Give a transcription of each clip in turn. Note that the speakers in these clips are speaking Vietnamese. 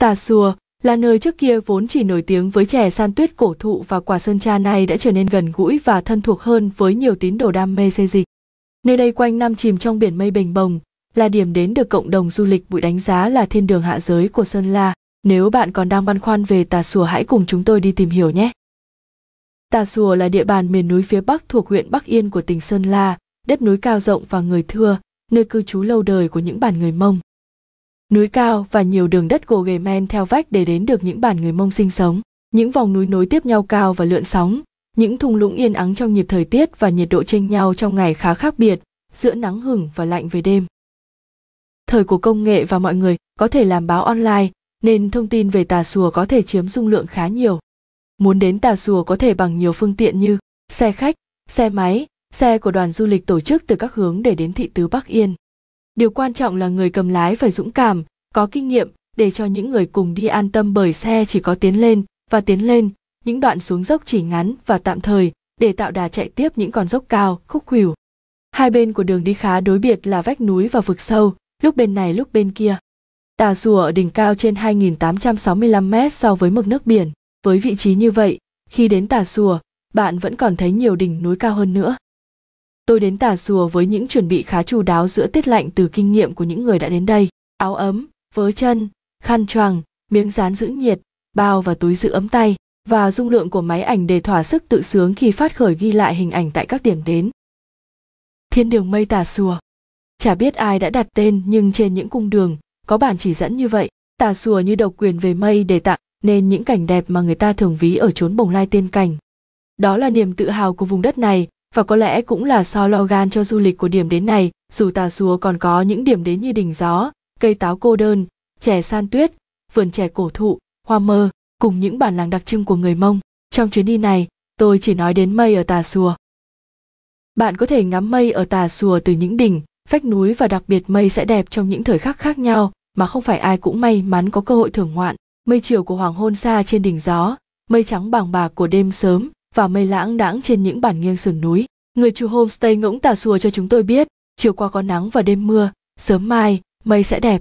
Tà Xùa là nơi trước kia vốn chỉ nổi tiếng với chè san tuyết cổ thụ và quả sơn cha nay đã trở nên gần gũi và thân thuộc hơn với nhiều tín đồ đam mê xây dịch. Nơi đây quanh năm chìm trong biển mây bềnh bồng, là điểm đến được cộng đồng du lịch bụi đánh giá là thiên đường hạ giới của Sơn La. Nếu bạn còn đang băn khoăn về Tà Xùa hãy cùng chúng tôi đi tìm hiểu nhé. Tà Xùa là địa bàn miền núi phía Bắc thuộc huyện Bắc Yên của tỉnh Sơn La, đất núi cao rộng và người thưa, nơi cư trú lâu đời của những bản người Mông núi cao và nhiều đường đất gồ ghề men theo vách để đến được những bản người mông sinh sống những vòng núi nối tiếp nhau cao và lượn sóng những thung lũng yên ắng trong nhịp thời tiết và nhiệt độ chênh nhau trong ngày khá khác biệt giữa nắng hừng và lạnh về đêm thời của công nghệ và mọi người có thể làm báo online nên thông tin về tà xùa có thể chiếm dung lượng khá nhiều muốn đến tà xùa có thể bằng nhiều phương tiện như xe khách xe máy xe của đoàn du lịch tổ chức từ các hướng để đến thị tứ bắc yên điều quan trọng là người cầm lái phải dũng cảm có kinh nghiệm để cho những người cùng đi an tâm bởi xe chỉ có tiến lên và tiến lên những đoạn xuống dốc chỉ ngắn và tạm thời để tạo đà chạy tiếp những con dốc cao khúc khuỷu hai bên của đường đi khá đối biệt là vách núi và vực sâu lúc bên này lúc bên kia tà rùa ở đỉnh cao trên 2.865 mét so với mực nước biển với vị trí như vậy khi đến tà rùa bạn vẫn còn thấy nhiều đỉnh núi cao hơn nữa Tôi đến tà xùa với những chuẩn bị khá chu đáo giữa tiết lạnh từ kinh nghiệm của những người đã đến đây. Áo ấm, vớ chân, khăn choàng, miếng dán giữ nhiệt, bao và túi giữ ấm tay và dung lượng của máy ảnh để thỏa sức tự sướng khi phát khởi ghi lại hình ảnh tại các điểm đến. Thiên đường mây tà xùa Chả biết ai đã đặt tên nhưng trên những cung đường, có bản chỉ dẫn như vậy, tà xùa như độc quyền về mây để tặng nên những cảnh đẹp mà người ta thường ví ở chốn bồng lai tiên cảnh. Đó là niềm tự hào của vùng đất này và có lẽ cũng là so lo gan cho du lịch của điểm đến này, dù Tà Xùa còn có những điểm đến như đỉnh gió, cây táo cô đơn, chè san tuyết, vườn chè cổ thụ, hoa mơ, cùng những bản làng đặc trưng của người Mông. Trong chuyến đi này, tôi chỉ nói đến mây ở Tà Xùa. Bạn có thể ngắm mây ở Tà Xùa từ những đỉnh, vách núi và đặc biệt mây sẽ đẹp trong những thời khắc khác nhau mà không phải ai cũng may mắn có cơ hội thưởng ngoạn. Mây chiều của hoàng hôn xa trên đỉnh gió, mây trắng bàng bạc của đêm sớm, và mây lãng đãng trên những bản nghiêng sườn núi. Người chủ homestay ngỗng tà xùa cho chúng tôi biết, chiều qua có nắng và đêm mưa, sớm mai, mây sẽ đẹp.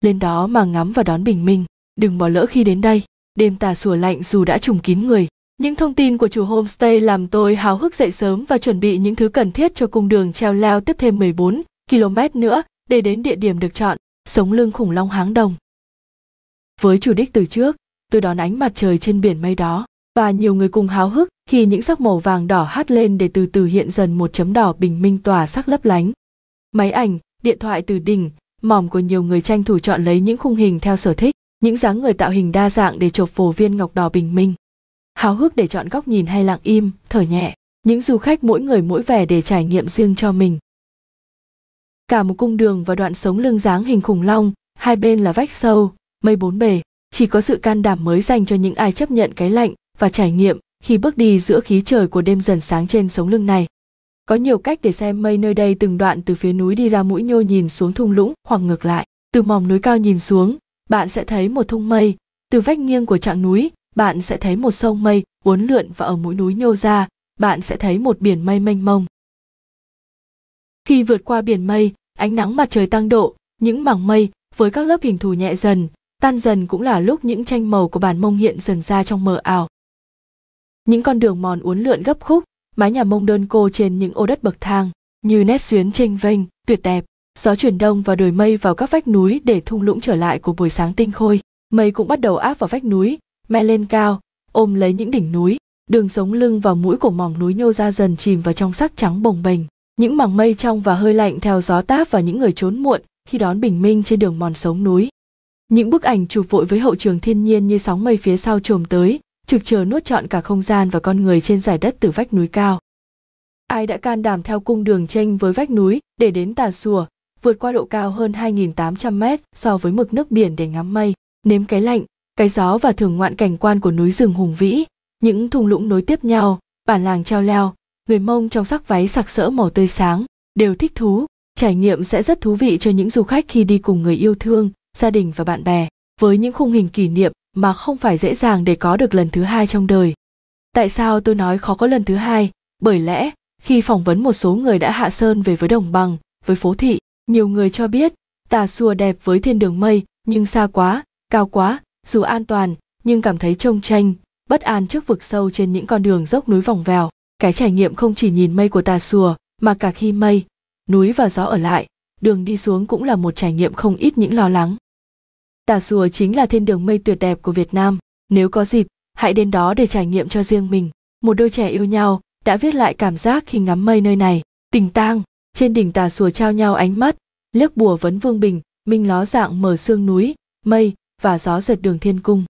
Lên đó mà ngắm và đón bình minh, đừng bỏ lỡ khi đến đây. Đêm tà xùa lạnh dù đã trùng kín người. Những thông tin của chủ homestay làm tôi háo hức dậy sớm và chuẩn bị những thứ cần thiết cho cung đường treo leo tiếp thêm 14 km nữa để đến địa điểm được chọn, sống lưng khủng long háng đồng. Với chủ đích từ trước, tôi đón ánh mặt trời trên biển mây đó và nhiều người cùng háo hức khi những sắc màu vàng đỏ hát lên để từ từ hiện dần một chấm đỏ bình minh tỏa sắc lấp lánh. Máy ảnh, điện thoại từ đỉnh, mỏm của nhiều người tranh thủ chọn lấy những khung hình theo sở thích, những dáng người tạo hình đa dạng để chụp phổ viên ngọc đỏ bình minh. Háo hức để chọn góc nhìn hay lặng im, thở nhẹ, những du khách mỗi người mỗi vẻ để trải nghiệm riêng cho mình. Cả một cung đường và đoạn sống lưng dáng hình khủng long, hai bên là vách sâu, mây bốn bề, chỉ có sự can đảm mới dành cho những ai chấp nhận cái lạnh, và trải nghiệm khi bước đi giữa khí trời của đêm dần sáng trên sống lưng này. Có nhiều cách để xem mây nơi đây từng đoạn từ phía núi đi ra mũi nhô nhìn xuống thung lũng hoặc ngược lại. Từ mỏm núi cao nhìn xuống, bạn sẽ thấy một thung mây. Từ vách nghiêng của trạng núi, bạn sẽ thấy một sông mây uốn lượn và ở mũi núi nhô ra, bạn sẽ thấy một biển mây mênh mông. Khi vượt qua biển mây, ánh nắng mặt trời tăng độ, những mảng mây với các lớp hình thù nhẹ dần, tan dần cũng là lúc những tranh màu của bản mông hiện dần ra trong mờ ảo những con đường mòn uốn lượn gấp khúc mái nhà mông đơn cô trên những ô đất bậc thang như nét xuyến tranh vênh tuyệt đẹp gió chuyển đông và đồi mây vào các vách núi để thung lũng trở lại của buổi sáng tinh khôi mây cũng bắt đầu áp vào vách núi mẹ lên cao ôm lấy những đỉnh núi đường sống lưng và mũi của mỏng núi nhô ra dần chìm vào trong sắc trắng bồng bềnh những mảng mây trong và hơi lạnh theo gió táp và những người trốn muộn khi đón bình minh trên đường mòn sống núi những bức ảnh chụp vội với hậu trường thiên nhiên như sóng mây phía sau trồm tới trực chờ nuốt trọn cả không gian và con người trên giải đất từ vách núi cao. Ai đã can đảm theo cung đường tranh với vách núi để đến tà sùa, vượt qua độ cao hơn 2.800 mét so với mực nước biển để ngắm mây, nếm cái lạnh, cái gió và thưởng ngoạn cảnh quan của núi rừng hùng vĩ, những thung lũng nối tiếp nhau, bản làng treo leo, người mông trong sắc váy sặc sỡ màu tươi sáng, đều thích thú, trải nghiệm sẽ rất thú vị cho những du khách khi đi cùng người yêu thương, gia đình và bạn bè, với những khung hình kỷ niệm mà không phải dễ dàng để có được lần thứ hai trong đời tại sao tôi nói khó có lần thứ hai bởi lẽ khi phỏng vấn một số người đã hạ sơn về với đồng bằng với phố thị nhiều người cho biết tà xùa đẹp với thiên đường mây nhưng xa quá cao quá dù an toàn nhưng cảm thấy trông tranh bất an trước vực sâu trên những con đường dốc núi vòng vèo cái trải nghiệm không chỉ nhìn mây của tà xùa mà cả khi mây núi và gió ở lại đường đi xuống cũng là một trải nghiệm không ít những lo lắng Tà Xùa chính là thiên đường mây tuyệt đẹp của Việt Nam. Nếu có dịp, hãy đến đó để trải nghiệm cho riêng mình. Một đôi trẻ yêu nhau đã viết lại cảm giác khi ngắm mây nơi này. Tình tang, trên đỉnh Tà Xùa trao nhau ánh mắt, liếc bùa vấn Vương Bình, minh ló dạng mở sương núi, mây và gió giật đường thiên cung.